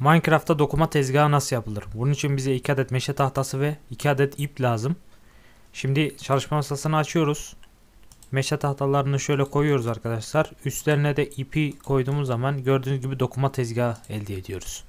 Minecraft'ta dokuma tezgahı nasıl yapılır? Bunun için bize 2 adet meşe tahtası ve 2 adet ip lazım. Şimdi çalışma masasını açıyoruz. Meşe tahtalarını şöyle koyuyoruz arkadaşlar. Üstlerine de ipi koyduğumuz zaman gördüğünüz gibi dokuma tezgahı elde ediyoruz.